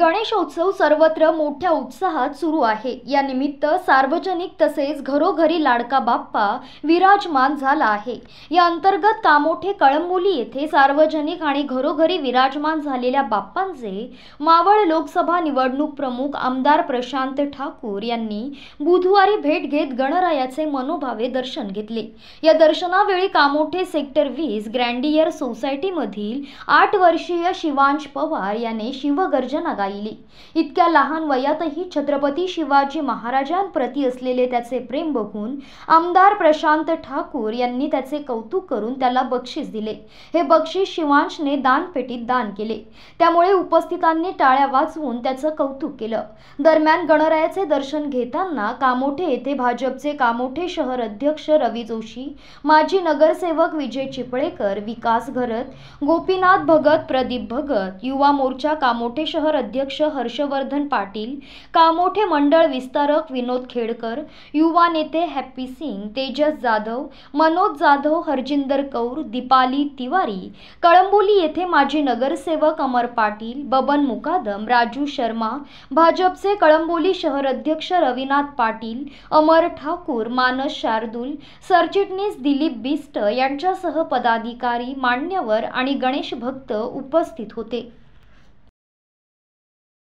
गणेशोत्सव सर्वत्र मोठ्या उत्साहात सुरू आहे या निमित्त सार्वजनिक तसेच घरोघरी लाडका बाप्पा विराजमान झाला आहे या अंतर्गत कामोठे कळंबोली येथे सार्वजनिक आणि घरोघरी विराजमान झालेल्या बाप्पांचे मावळ लोकसभा निवडणूक प्रमुख आमदार प्रशांत ठाकूर यांनी बुधवारी भेट घेत गणरायाचे मनोभावे दर्शन घेतले या दर्शनावेळी कामोठे सेक्टर वीस ग्रँडियर सोसायटीमधील आठ वर्षीय शिवांश पवार याने शिवगर्जना जागा इतक्या लहान वयातही छत्रपती शिवाजी महाराजांप्रती असलेले त्याचे प्रेम बघून आमदार प्रशांत ठाकूर यांनी त्याचे कौतुक करून त्याला बक्षीस दिले हे बक्षीस शिवांशने दानपेटीत दान केले त्यामुळे उपस्थितांनी टाळ्या वाजवून त्याचं कौतुक केलं दरम्यान गणरायाचे दर्शन घेताना कामोठे येथे भाजपचे कामोठे शहर अध्यक्ष रवी जोशी माजी नगरसेवक विजय चिपळेकर विकास घरत गोपीनाथ भगत प्रदीप भगत युवा मोर्चा कामोठे शहर अध्यक्ष हर्षवर्धन पाटील कामोठे मंडळ विस्तारक विनोद खेडकर युवा नेते हॅप्पी सिंग तेजस जाधव मनोज जाधव हरजिंदर कौर दीपाली तिवारी कळंबोली येथे माजी नगरसेवक अमर पाटील बबन मुकादम राजू शर्मा भाजपचे कळंबोली शहर अध्यक्ष रविनाथ पाटील अमर ठाकूर मानस शार्दूल सरचिटणीस दिलीप बिस्ट यांच्यासह पदाधिकारी मान्यवर आणि गणेश भक्त उपस्थित होते